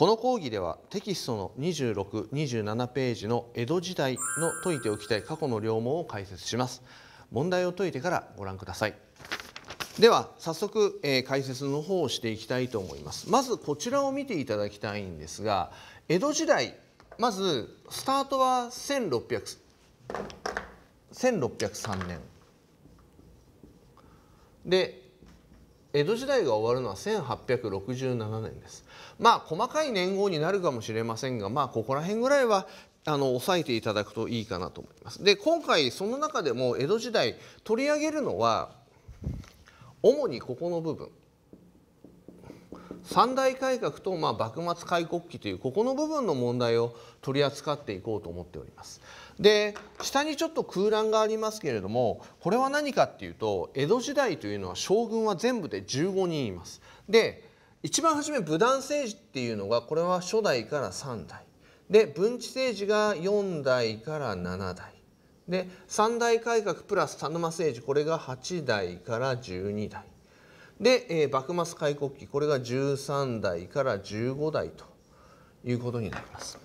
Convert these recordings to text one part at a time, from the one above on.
この講義ではテキストの2627ページの江戸時代の解いておきたい過去の良問を解説します問題を解いてからご覧くださいでは早速、えー、解説の方をしていきたいと思いますまずこちらを見ていただきたいんですが江戸時代まずスタートは1600 1603年で江戸時代が終わるのは1867年ですまあ細かい年号になるかもしれませんがまあここら辺ぐらいはあの抑えていただくといいかなと思いますで今回その中でも江戸時代取り上げるのは主にここの部分三大改革と、まあ、幕末開国期というここの部分の問題を取り扱っていこうと思っております。で下にちょっと空欄がありますけれどもこれは何かっていうと江戸時代というのは将軍は全部で15人います。で一番初め武断政治っていうのがこれは初代から3代で文治政治が4代から7代で三大改革プラス田沼政治これが8代から12代で、えー、幕末開国期これが13代から15代ということになります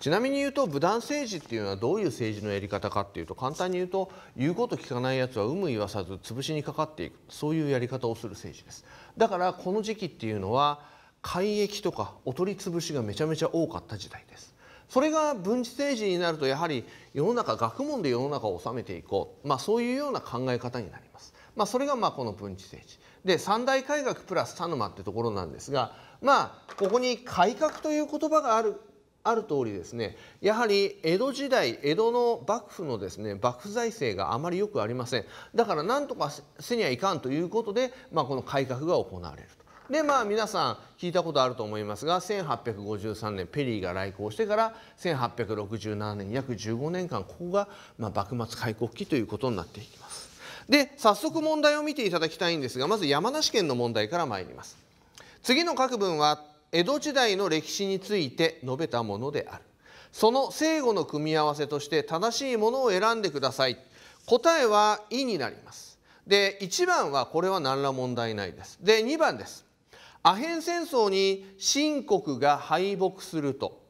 ちなみに言うと武断政治っていうのはどういう政治のやり方かっていうと簡単に言うと言うこと聞かないやつは有無言わさず潰しにかかっていくそういうやり方をする政治ですだからこの時期っていうのは改易とかお取り潰しがめちゃめちゃ多かった時代ですそれが文治政治になるとやはり世の中学問で世の中を治めていこう、まあ、そういうような考え方になりますまあ、それがまあこの文治政治で三大改革プラス田沼ってところなんですがまあここに改革という言葉があるある通りですねやはり江戸時代江戸の幕府のですね幕府財政があまりよくありませんだからなんとかせにはいかんということで、まあ、この改革が行われると。でまあ皆さん聞いたことあると思いますが1853年ペリーが来航してから1867年約15年間ここが、まあ、幕末開国期ということになっていきます。で早速問題を見ていただきたいんですがまず山梨県の問題から参ります次の各文は江戸時代の歴史について述べたものであるその正誤の組み合わせとして正しいものを選んでください答えは「い」になりますで1番はこれは何ら問題ないですで2番ですアヘン戦争に秦国が敗北すると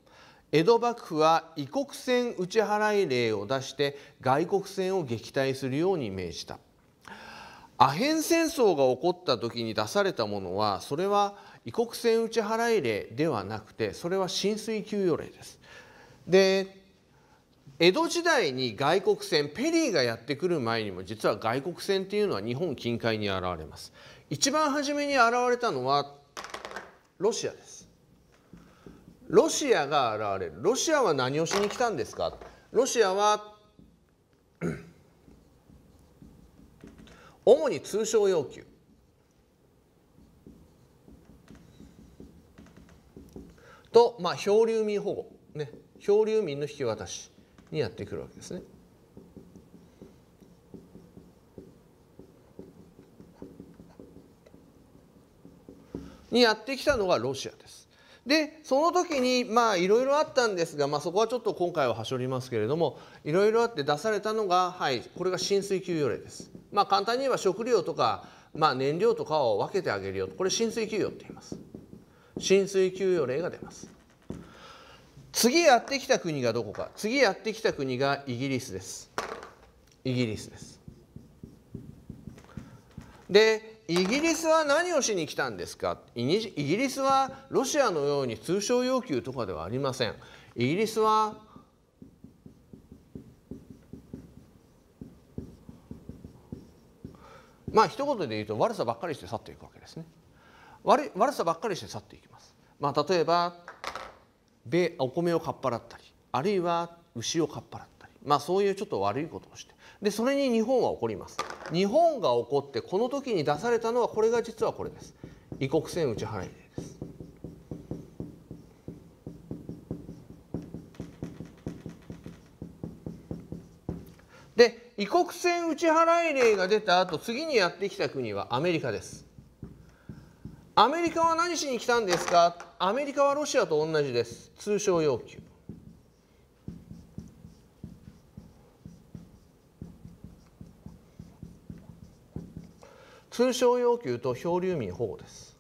江戸幕府は異国船打払令を出して外国船を撃退するように命じたアヘン戦争が起こった時に出されたものはそれは異国船打ち払い令ではなくてそれは浸水給与令です。で江戸時代に外国船ペリーがやってくる前にも実は外国船っていうのは日本近海に現れます一番初めに現れたのはロシアですロシアが現れるロシアは何をしに来たんですかロシアは主に通商要求と、まあ、漂流民保護、ね、漂流民の引き渡しにやってくるわけですね。にやってきたのがロシアです。でその時にまあいろいろあったんですが、まあ、そこはちょっと今回ははしょりますけれどもいろいろあって出されたのが、はい、これが浸水給与令です。まあ、簡単に言えば食料とか、まあ、燃料とかを分けてあげるよこれ浸水給与って言います浸水給与例が出ます次やってきた国がどこか次やってきた国がイギリスですイギリスですでイギリスは何をしに来たんですかイギリスはロシアのように通商要求とかではありませんイギリスはまあ一言で言うと悪さばっかりして去っていくわけですね悪悪さばっかりして去っていきますまあ例えば米お米をかっぱらったりあるいは牛をかっぱらったりまあそういうちょっと悪いことをしてでそれに日本は起こります日本が起こってこの時に出されたのはこれが実はこれです異国船打ち払いで異国船打ち払い令が出た後次にやってきた国はアメリカですアメリカは何しに来たんですかアメリカはロシアと同じです通商要求通商要求と漂流民保護です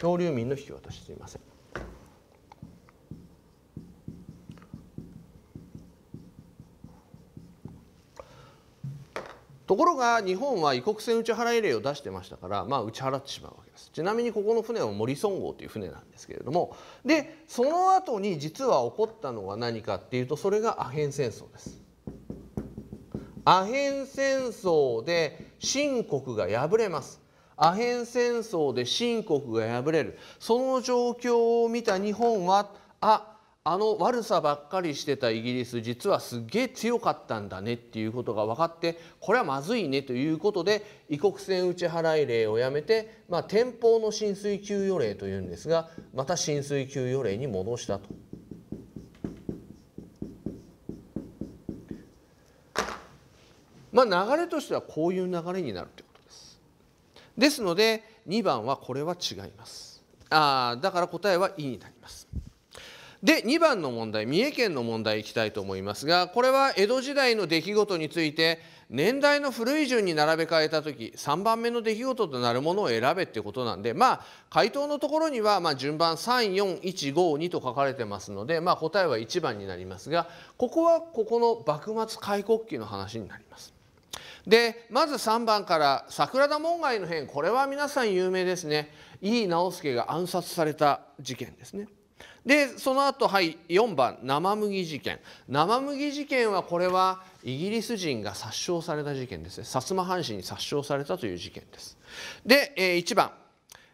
漂流民の引き渡しすみません。ところが日本は異国船打ち払い令を出してましたから、まあ、打ち払ってしまうわけですちなみにここの船はモリソン号という船なんですけれどもでその後に実は起こったのは何かっていうとそれがアヘン戦争ですアヘン戦争で清国が敗れますアヘン戦争で清国が敗れるその状況を見た日本はああの悪さばっかりしてたイギリス実はすっげえ強かったんだねっていうことが分かってこれはまずいねということで異国船打ち払い令をやめて、まあ、天保の浸水給与令というんですがまた浸水給与令に戻したと。まあ、流れとしてはこういう流れになると。ですので2番はこれは違いますあだから答えは E になりますで2番の問題三重県の問題いきたいと思いますがこれは江戸時代の出来事について年代の古い順に並べ替えた時3番目の出来事となるものを選べってことなんでまあ回答のところにはま順番34152と書かれてますのでまあ、答えは1番になりますがここはここの幕末開国期の話になります。でまず3番から桜田門外の変これは皆さん有名ですね井伊直弼が暗殺された事件ですね。でその後はい4番生麦事件生麦事件はこれはイギリス人が殺傷された事件ですね薩摩藩士に殺傷されたという事件です。で1番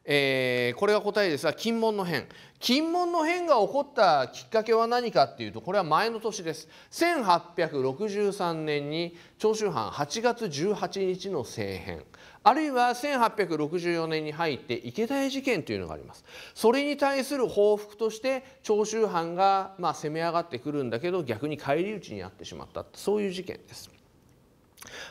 えー、これが答えですが金門の変金門の変が起こったきっかけは何かっていうとこれは前の年です1863年に長州藩8月18日の政変あるいは1864年に入って池田屋事件というのがありますそれに対する報復として長州藩がま攻め上がってくるんだけど逆に返り討ちにあってしまったそういう事件です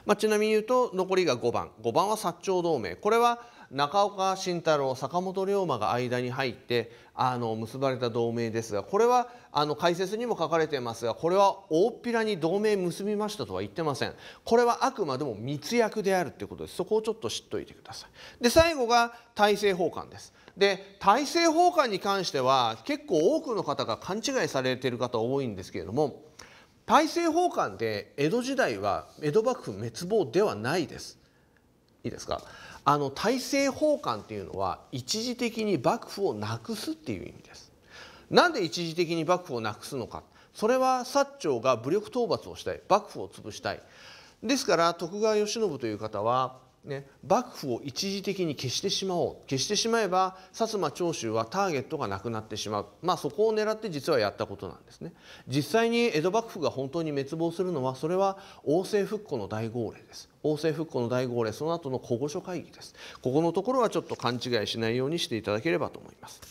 まあ、ちなみに言うと残りが5番5番は薩長同盟これは中岡慎太郎坂本龍馬が間に入ってあの結ばれた同盟ですがこれはあの解説にも書かれていますがこれは大っぴらに同盟結びましたとは言ってませんこれはあくまでも密約であるということですそこをちょっと知っておいてくださいで最後が大政奉還ですで大政奉還に関しては結構多くの方が勘違いされている方多いんですけれども大政奉還で江戸時代は江戸幕府滅亡ではないです。いいですかあの大政奉還っていうのは一時的に幕府をなくすっていう意味です。なんで一時的に幕府をなくすのかそれは薩長が武力討伐をしたい幕府を潰したいですから徳川慶喜という方はね、幕府を一時的に消してしまおう消してしまえば薩摩長州はターゲットがなくなってしまう、まあ、そこを狙って実はやったことなんですね実際に江戸幕府が本当に滅亡するのはそれは王政復古の大号令です王政復古の大号令その後の古語書会議ですここのところはちょっと勘違いしないようにしていただければと思います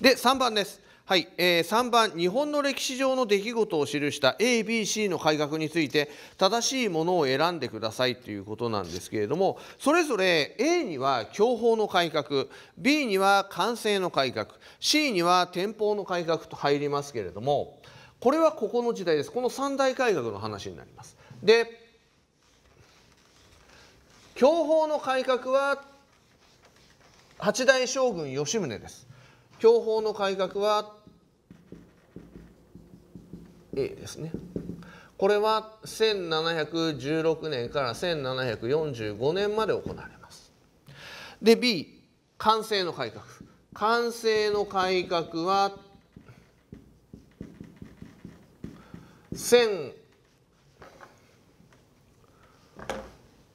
で3番ですはい、えー、3番日本の歴史上の出来事を記した ABC の改革について正しいものを選んでくださいということなんですけれどもそれぞれ A には享保の改革 B には完成の改革 C には天保の改革と入りますけれどもこれはここの時代ですこの三大改革の話になります。で享保の改革は八代将軍吉宗です。享保の改革は A ですねこれは1716年から1745年まで行われますで B 完成の改革完成の改革は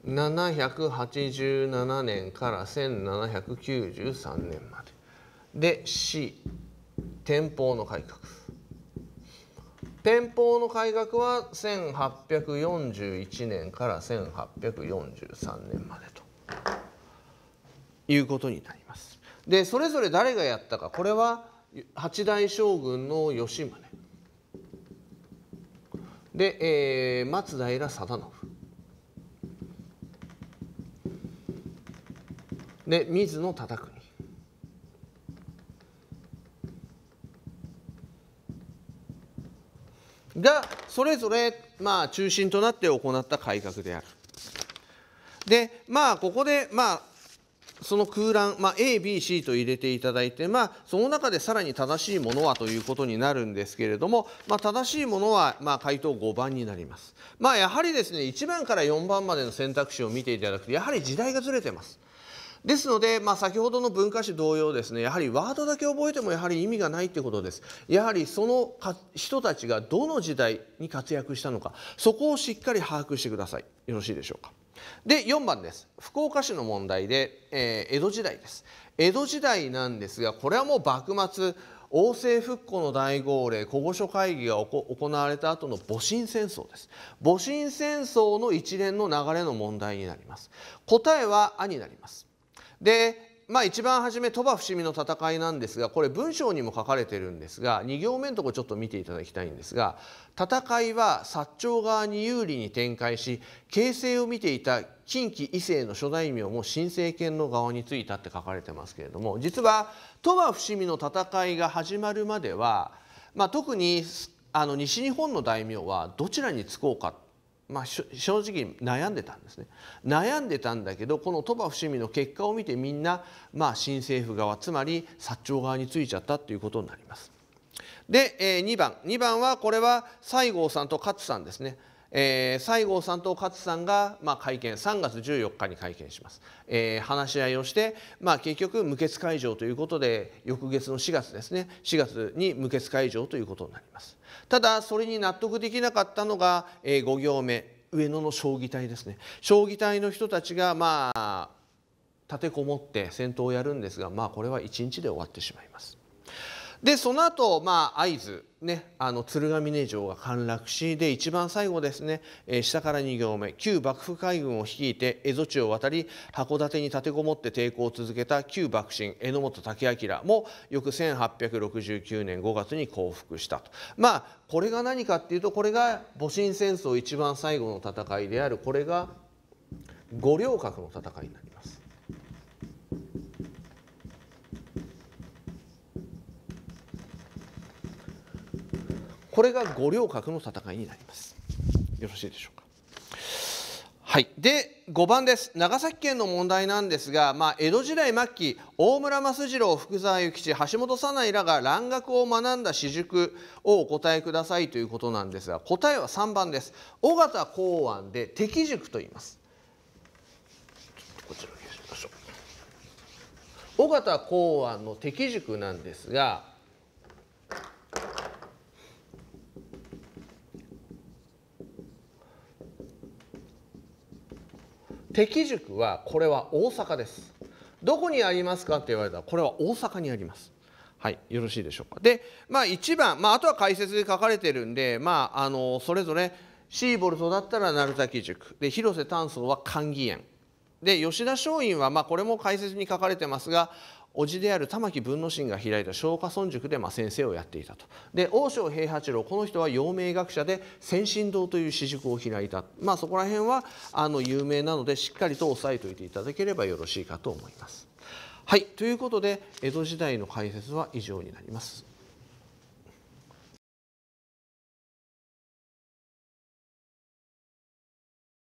1787年から1793年までで C 天保の改革天保の改革は1841年から1843年までということになります。でそれぞれ誰がやったかこれは八代将軍の吉宗で、えー、松平定信で水野忠邦がそれぞれまあ中心となって行った改革である。でまあここでまあその空欄、まあ、ABC と入れていただいて、まあ、その中でさらに正しいものはということになるんですけれども、まあ、正しいものは、まあ、回答5番になります、まあ、やはりですね1番から4番までの選択肢を見ていただくとやはり時代がずれてます。ですので、まあ、先ほどの文化史同様ですねやはりワードだけ覚えてもやはり意味がないってことですやはりその人たちがどの時代に活躍したのかそこをしっかり把握してくださいよろしいでしょうかで4番です福岡市の問題で、えー、江戸時代です江戸時代なんですがこれはもう幕末王政復古の大号令古語書会議が行われた後の戊辰戦争です戊辰戦争の一連の流れの問題になります答えは「あ」になりますで、まあ、一番初め鳥羽伏見の戦いなんですがこれ文章にも書かれてるんですが2行目のとこちょっと見ていただきたいんですが戦いは薩長側に有利に展開し形勢を見ていた近畿伊勢の諸大名も新政権の側についたって書かれてますけれども実は鳥羽伏見の戦いが始まるまでは、まあ、特にあの西日本の大名はどちらにつこうかまあ、正直悩んでたんですね悩んでたんだけどこの鳥羽伏見の結果を見てみんな、まあ、新政府側つまり長側についちゃったということになります。で、えー、2番2番はこれは西郷さんと勝さんですねえー、西郷さんと勝さんが、まあ、会見3月14日に会見します、えー、話し合いをして、まあ、結局無血会場ということで翌月の4月ですね4月に無血会場ということになりますただそれに納得できなかったのが、えー、5行目上野の将棋隊ですね将棋隊の人たちがまあ立てこもって戦闘をやるんですがまあこれは1日で終わってしまいますでその後、まあ会津ね、あの鶴ヶ峰城が陥落しで一番最後ですね、えー、下から2行目旧幕府海軍を率いて蝦夷地を渡り函館に立てこもって抵抗を続けた旧幕臣榎本武明も翌1869年5月に降伏したとまあこれが何かっていうとこれが戊辰戦争一番最後の戦いであるこれが五稜郭の戦いになります。これが五稜郭の戦いになりますよろしいでしょうかはい、で5番です長崎県の問題なんですが、まあ、江戸時代末期大村益次郎福沢諭吉橋本早苗らが蘭学を学んだ私塾をお答えくださいということなんですが答えは3番です尾形考案で敵塾と言います尾形考案の敵塾なんですが敵塾はこれは大阪ですどこにありますかって言われたらこれは大阪にありますはい、よろしいでしょうか。で、まあ、1番、まあ、あとは解説で書かれてるんで、まあ、あのそれぞれシーボルトだったら鳴滝塾で広瀬炭素は寛義園で吉田松陰は、まあ、これも解説に書かれてますが叔父である玉木文之進が開いた松下村塾でまあ先生をやっていたとで王将平八郎この人は陽明学者で先進堂という私塾を開いた、まあ、そこら辺はあの有名なのでしっかりと押さえておいていただければよろしいかと思います。はいということで江戸時代の解説は以上になります。